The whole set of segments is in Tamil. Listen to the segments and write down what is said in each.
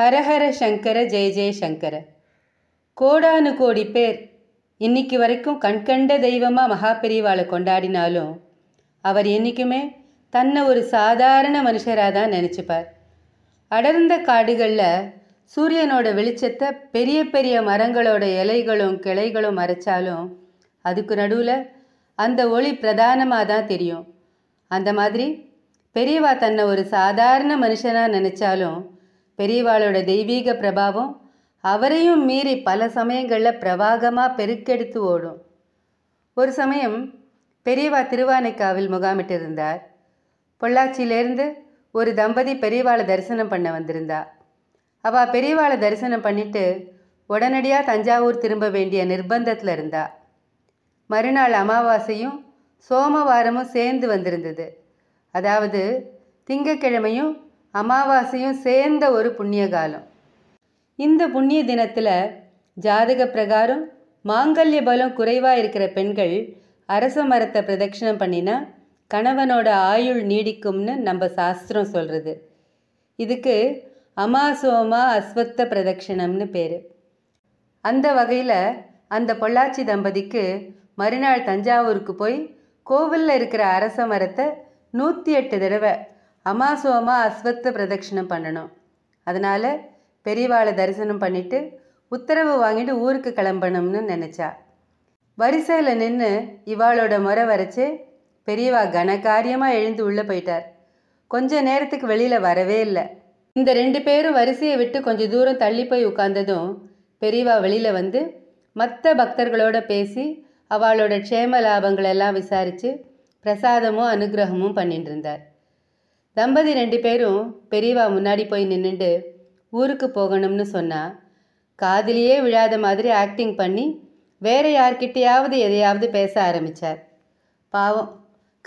ஹரஹர சங்கர ஜெய ஜெயசங்கர கோடானு கோடி பேர் இன்னைக்கு வரைக்கும் கண்கண்ட தெய்வமாக மகாபெரிவாளை கொண்டாடினாலும் அவர் என்றைக்குமே தன்னை ஒரு சாதாரண மனுஷராக தான் நினச்சிப்பார் அடர்ந்த காடுகளில் சூரியனோட வெளிச்சத்தை பெரிய பெரிய மரங்களோட இலைகளும் கிளைகளும் மறைச்சாலும் அதுக்கு நடுவில் அந்த ஒளி பிரதானமாக தான் தெரியும் அந்த மாதிரி பெரியவா தன்னை ஒரு சாதாரண மனுஷனாக நினச்சாலும் பெரியவாளோட தெய்வீக பிரபாவம் அவரையும் மீறி பல சமயங்களில் பிரவாகமாக பெருக்கெடுத்து ஓடும் ஒரு சமயம் பெரியவா திருவானைக்காவில் முகாமிட்டிருந்தார் பொள்ளாச்சியிலேருந்து ஒரு தம்பதி பெரியவாளை தரிசனம் பண்ண வந்திருந்தா அவ பெரியவாளை தரிசனம் பண்ணிட்டு உடனடியாக தஞ்சாவூர் திரும்ப வேண்டிய நிர்பந்தத்தில் இருந்தா மறுநாள் அமாவாசையும் சோமவாரமும் சேர்ந்து வந்திருந்தது அதாவது திங்கக்கிழமையும் அமாவாசையும் சேர்ந்த ஒரு புண்ணிய காலம் இந்த புண்ணிய தினத்தில் ஜாதக பிரகாரம் மாங்கல்ய பலம் குறைவாக இருக்கிற பெண்கள் அரச மரத்தை பிரதட்சிணம் பண்ணினா கணவனோட ஆயுள் நீடிக்கும்னு நம்ம சாஸ்திரம் சொல்கிறது இதுக்கு அமாசோமா அஸ்வத்த பிரதட்சிணம்னு பேர் அந்த வகையில் அந்த பொள்ளாச்சி தம்பதிக்கு மறுநாள் தஞ்சாவூருக்கு போய் கோவிலில் இருக்கிற அரச மரத்தை நூற்றி எட்டு தடவை அமாசுவமாக அஸ்வத்த பிரதட்சிணம் பண்ணணும் அதனால் பெரியவாளை தரிசனம் பண்ணிவிட்டு உத்தரவு வாங்கிட்டு ஊருக்கு கிளம்பணும்னு நினச்சா வரிசையில் நின்று இவாளோட முறை வரைச்சு பெரியவா கனகாரியமாக எழுந்து உள்ளே போயிட்டார் கொஞ்ச நேரத்துக்கு வெளியில் வரவே இல்லை இந்த ரெண்டு பேரும் வரிசையை விட்டு கொஞ்சம் தூரம் தள்ளி போய் உட்கார்ந்ததும் பெரியவா வெளியில் வந்து மற்ற பக்தர்களோட பேசி அவளோட க்ஷேம லாபங்களெல்லாம் விசாரித்து பிரசாதமும் அனுகிரகமும் பண்ணிட்டு இருந்தார் தம்பதி ரெண்டு பேரும் பெரியவா முன்னாடி போய் நின்றுண்டு ஊருக்கு போகணும்னு சொன்னா காதிலேயே விழாத மாதிரி ஆக்டிங் பண்ணி வேற யார்கிட்டயாவது எதையாவது பேச ஆரம்பித்தார் பாவம்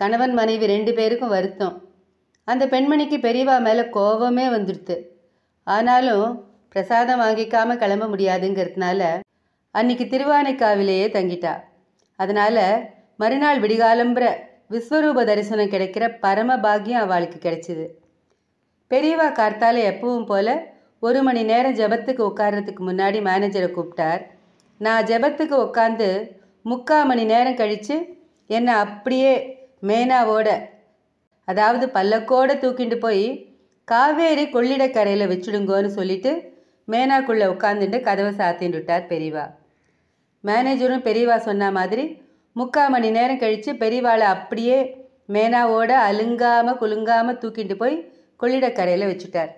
கணவன் மனைவி ரெண்டு பேருக்கும் வருத்தம் அந்த பெண்மணிக்கு பெரியவா மேலே கோபமே வந்துடுது ஆனாலும் பிரசாதம் வாங்கிக்காம கிளம்ப முடியாதுங்கிறதுனால அன்னைக்கு திருவானைக்காவிலேயே தங்கிட்டா அதனால் மறுநாள் விடிகாலம்புற விஸ்வரூப தரிசனம் கிடைக்கிற பரம பாகியம் அவளுக்கு கிடைச்சிது பெரியவா கார்த்தால எப்பவும் போல் ஒரு மணி நேரம் ஜபத்துக்கு உட்கார்றதுக்கு முன்னாடி மேனேஜரை கூப்பிட்டார் நான் ஜபத்துக்கு உட்காந்து முக்கால் மணி நேரம் கழித்து என்னை அப்படியே மேனாவோட அதாவது பல்லக்கோட தூக்கிட்டு போய் காவேரி கொள்ளிடக்கரையில் வச்சுடுங்கோன்னு சொல்லிட்டு மேனாக்குள்ளே உட்காந்துட்டு கதவை சாத்தின்னு விட்டார் பெரியவா மேனேஜரும் பெரியவா சொன்ன மாதிரி முக்கால் மணி நேரம் கழித்து பெரியவாளை அப்படியே மேனாவோட அழுங்காமல் குலுங்காமல் தூக்கிட்டு போய் கொள்ளிடக்கரையில் வச்சுட்டார்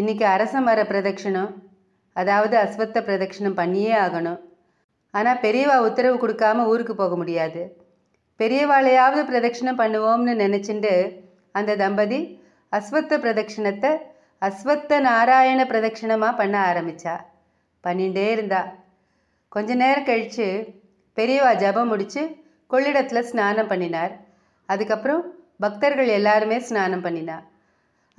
இன்றைக்கி அரச மர பிரதட்சிணம் அதாவது அஸ்வத்த பிரதட்சிணம் பண்ணியே ஆகணும் ஆனால் பெரியவா உத்தரவு கொடுக்காம ஊருக்கு போக முடியாது பெரியவாளையாவது பிரதட்சிணம் பண்ணுவோம்னு நினச்சிண்டு அந்த தம்பதி அஸ்வத்த பிரதட்சிணத்தை அஸ்வத்த நாராயண பிரதட்சிணமாக பண்ண ஆரம்பித்தா பண்ணிகிட்டே இருந்தா கொஞ்ச நேரம் கழித்து பெரியவா ஜபம் முடித்து கொள்ளிடத்தில் ஸ்நானம் பண்ணினார் அதுக்கப்புறம் பக்தர்கள் எல்லாருமே ஸ்நானம் பண்ணினா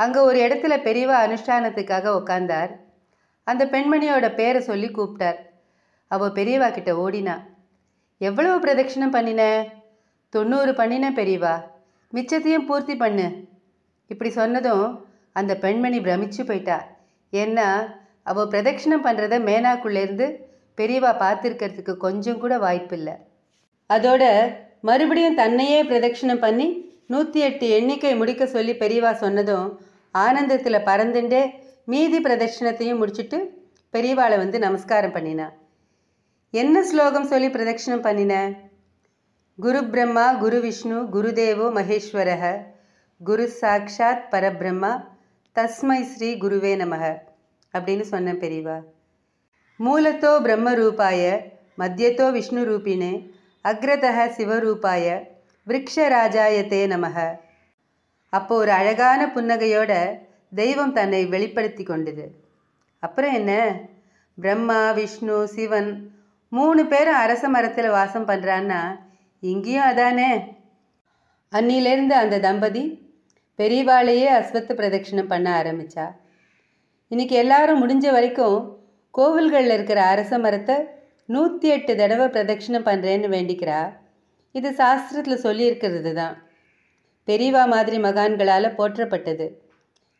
அங்கே ஒரு இடத்துல பெரியவா அனுஷ்டானத்துக்காக உட்காந்தார் அந்த பெண்மணியோட பேரை சொல்லி கூப்பிட்டார் அவள் பெரியவா கிட்ட ஓடினா எவ்வளவு பிரதட்சிணம் பண்ணின தொண்ணூறு பண்ணின பெரியவா மிச்சத்தையும் பூர்த்தி பண்ணு இப்படி சொன்னதும் அந்த பெண்மணி பிரமிச்சு போயிட்டா ஏன்னா அவள் பிரதட்சிணம் பண்ணுறத மேனாக்குள்ளேருந்து பெரியவா பார்த்துருக்கிறதுக்கு கொஞ்சம் கூட வாய்ப்பில்லை அதோட மறுபடியும் தன்னையே பிரதட்சிணம் பண்ணி நூற்றி எட்டு எண்ணிக்கை முடிக்க சொல்லி பெரியவா சொன்னதும் ஆனந்தத்தில் பறந்துண்டே மீதி பிரதட்சிணத்தையும் முடிச்சுட்டு பெரியவாளை வந்து நமஸ்காரம் பண்ணினான் என்ன ஸ்லோகம் சொல்லி பிரதட்சிணம் பண்ணின குரு பிரம்மா குரு விஷ்ணு குருதேவோ மகேஸ்வரக குரு சாக்ஷாத் பரபிரம்மா தஸ்மை ஸ்ரீ குருவே நமக அப்படின்னு சொன்னேன் பெரியவா மூலத்தோ ரூபாய மத்தியத்தோ விஷ்ணு విష్ణురూపిణే அக்ரதக சிவரூபாய விரக்ஷராஜாயத்தே நமக அப்போ ஒரு அழகான புன்னகையோட தெய்வம் தன்னை வெளிப்படுத்தி கொண்டது அப்புறம் என்ன பிரம்மா விஷ்ணு சிவன் மூணு பேரும் அரச மரத்தில் வாசம் பண்ணுறான்னா இங்கேயும் அதானே அன்னிலேருந்து அந்த தம்பதி பெரியவாளையே அஸ்வத்து பிரதட்சிணம் பண்ண ஆரம்பித்தா இன்றைக்கி எல்லாரும் முடிஞ்ச வரைக்கும் கோவில்களில் இருக்கிற அரச மரத்தை நூற்றி எட்டு தடவை பிரதட்சிணம் பண்ணுறேன்னு வேண்டிக்கிறா இது சாஸ்திரத்தில் சொல்லியிருக்கிறது தான் பெரியவா மாதிரி மகான்களால் போற்றப்பட்டது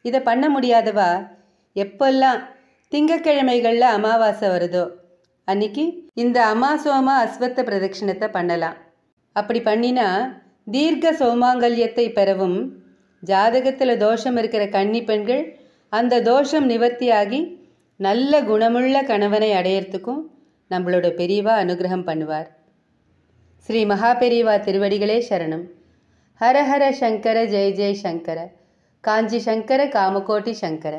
இதை பண்ண முடியாதவா எப்பெல்லாம் திங்கக்கிழமைகளில் அமாவாசை வருதோ அன்னைக்கு இந்த அமா சோமா அஸ்வத்த பிரதட்சிணத்தை பண்ணலாம் அப்படி பண்ணினா தீர்க்க சோமாங்கல்யத்தை பெறவும் ஜாதகத்தில் தோஷம் இருக்கிற கன்னி பெண்கள் அந்த தோஷம் நிவர்த்தியாகி நல்ல குணமுள்ள கணவனை அடையறதுக்கும் நம்மளோட பெரியவா அனுகிரகம் பண்ணுவார் ஸ்ரீ மகாபெரிவா திருவடிகளே சரணம் ஹரஹர சங்கர ஜெய ஜெய் சங்கர காஞ்சி சங்கர காமகோட்டி சங்கர